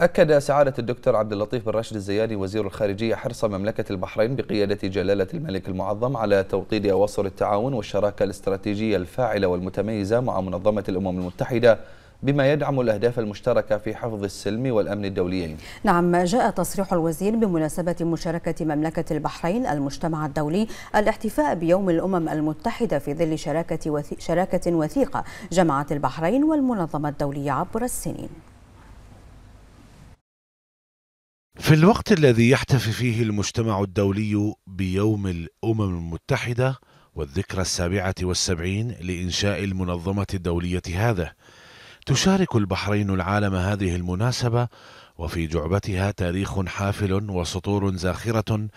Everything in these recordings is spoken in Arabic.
أكد سعادة الدكتور عبد اللطيف بن راشد الزيادي وزير الخارجية حرص مملكة البحرين بقيادة جلالة الملك المعظم على توطيد أواصر التعاون والشراكة الاستراتيجية الفاعلة والمتميزة مع منظمة الأمم المتحدة بما يدعم الأهداف المشتركة في حفظ السلم والأمن الدوليين نعم جاء تصريح الوزير بمناسبة مشاركة مملكة البحرين المجتمع الدولي الاحتفاء بيوم الأمم المتحدة في ظل شراكة, شراكة وثيقة جمعت البحرين والمنظمة الدولية عبر السنين في الوقت الذي يحتفي فيه المجتمع الدولي بيوم الأمم المتحدة والذكرى السابعة والسبعين لإنشاء المنظمة الدولية هذا تشارك البحرين العالم هذه المناسبة وفي جعبتها تاريخ حافل وسطور زاخرة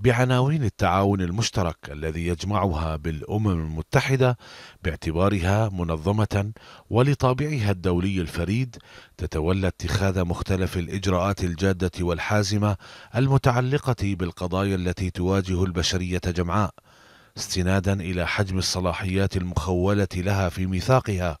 بعناوين التعاون المشترك الذي يجمعها بالأمم المتحدة باعتبارها منظمة ولطابعها الدولي الفريد تتولى اتخاذ مختلف الإجراءات الجادة والحازمة المتعلقة بالقضايا التي تواجه البشرية جمعاء استنادا إلى حجم الصلاحيات المخولة لها في ميثاقها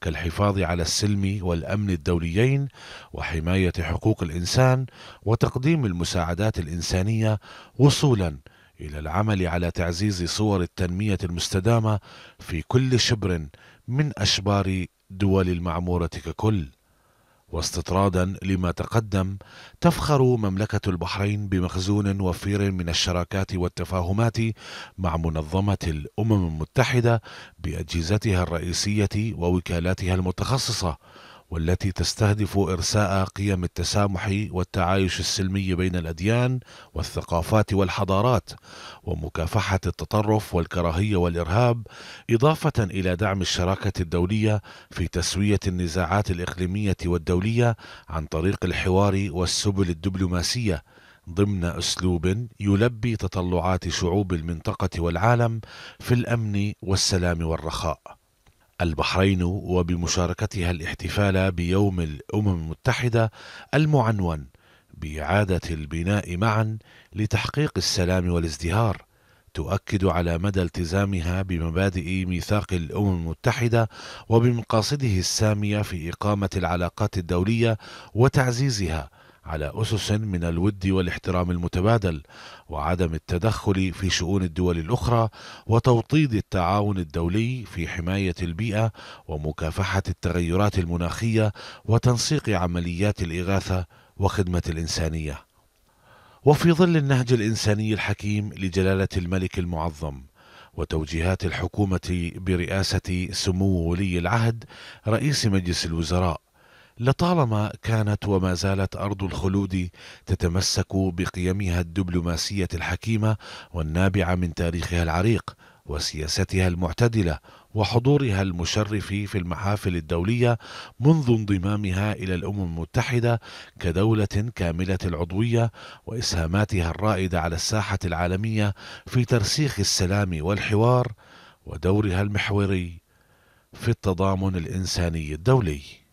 كالحفاظ على السلم والامن الدوليين وحمايه حقوق الانسان وتقديم المساعدات الانسانيه وصولا الى العمل على تعزيز صور التنميه المستدامه في كل شبر من اشبار دول المعموره ككل واستطرادا لما تقدم تفخر مملكة البحرين بمخزون وفير من الشراكات والتفاهمات مع منظمة الأمم المتحدة بأجهزتها الرئيسية ووكالاتها المتخصصة والتي تستهدف إرساء قيم التسامح والتعايش السلمي بين الأديان والثقافات والحضارات ومكافحة التطرف والكراهية والإرهاب إضافة إلى دعم الشراكة الدولية في تسوية النزاعات الإقليمية والدولية عن طريق الحوار والسبل الدبلوماسية ضمن أسلوب يلبي تطلعات شعوب المنطقة والعالم في الأمن والسلام والرخاء البحرين وبمشاركتها الاحتفال بيوم الامم المتحده المعنون باعاده البناء معا لتحقيق السلام والازدهار تؤكد على مدى التزامها بمبادئ ميثاق الامم المتحده وبمقاصده الساميه في اقامه العلاقات الدوليه وتعزيزها على أسس من الود والاحترام المتبادل وعدم التدخل في شؤون الدول الأخرى وتوطيد التعاون الدولي في حماية البيئة ومكافحة التغيرات المناخية وتنسيق عمليات الإغاثة وخدمة الإنسانية. وفي ظل النهج الإنساني الحكيم لجلالة الملك المعظم وتوجيهات الحكومة برئاسة سمو ولي العهد رئيس مجلس الوزراء لطالما كانت وما زالت ارض الخلود تتمسك بقيمها الدبلوماسيه الحكيمه والنابعه من تاريخها العريق وسياستها المعتدله وحضورها المشرف في المحافل الدوليه منذ انضمامها الى الامم المتحده كدوله كامله العضويه واسهاماتها الرائده على الساحه العالميه في ترسيخ السلام والحوار ودورها المحوري في التضامن الانساني الدولي